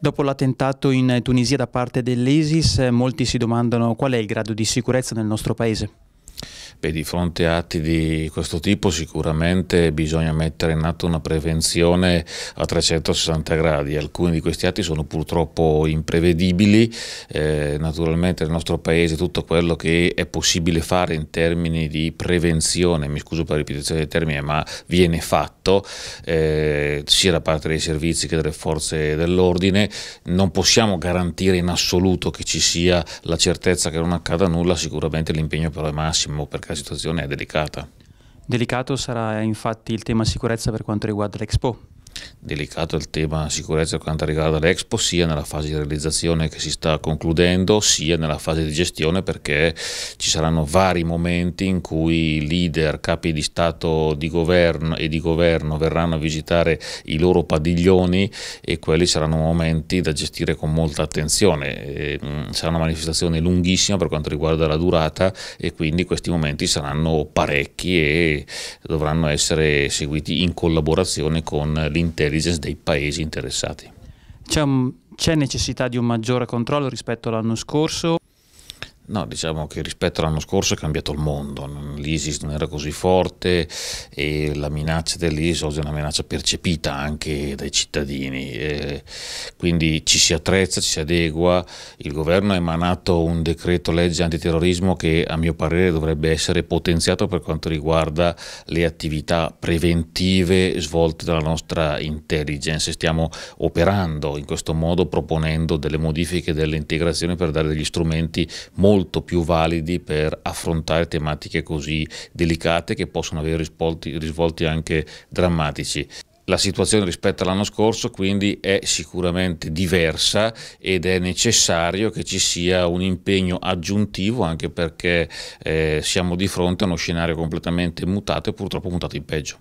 Dopo l'attentato in Tunisia da parte dell'ISIS, molti si domandano qual è il grado di sicurezza nel nostro paese. Beh, di fronte a atti di questo tipo sicuramente bisogna mettere in atto una prevenzione a 360 gradi. Alcuni di questi atti sono purtroppo imprevedibili. Eh, naturalmente nel nostro paese tutto quello che è possibile fare in termini di prevenzione, mi scuso per la ripetizione del termine, ma viene fatto eh, sia da parte dei servizi che delle forze dell'ordine. Non possiamo garantire in assoluto che ci sia la certezza che non accada nulla, sicuramente l'impegno però è massimo perché la situazione è delicata. Delicato sarà infatti il tema sicurezza per quanto riguarda l'Expo, delicato il tema sicurezza per quanto riguarda l'Expo, sia nella fase di realizzazione che si sta concludendo, sia nella fase di gestione perché ci saranno vari momenti in cui leader, capi di Stato di governo e di governo verranno a visitare i loro padiglioni e quelli saranno momenti da gestire con molta attenzione. E, mh, sarà una manifestazione lunghissima per quanto riguarda la durata e quindi questi momenti saranno parecchi e dovranno essere seguiti in collaborazione con l'intero intelligence dei paesi interessati. C'è, necessità di un maggiore controllo rispetto all'anno scorso? No, diciamo che rispetto all'anno scorso è cambiato il mondo, l'ISIS non era così forte e la minaccia dell'ISIS oggi è una minaccia percepita anche dai cittadini, eh, quindi ci si attrezza, ci si adegua, il governo ha emanato un decreto legge antiterrorismo che a mio parere dovrebbe essere potenziato per quanto riguarda le attività preventive svolte dalla nostra intelligence, stiamo operando in questo modo proponendo delle modifiche, delle integrazioni per dare degli strumenti molto molto più validi per affrontare tematiche così delicate che possono avere risvolti, risvolti anche drammatici. La situazione rispetto all'anno scorso quindi è sicuramente diversa ed è necessario che ci sia un impegno aggiuntivo anche perché eh, siamo di fronte a uno scenario completamente mutato e purtroppo mutato in peggio.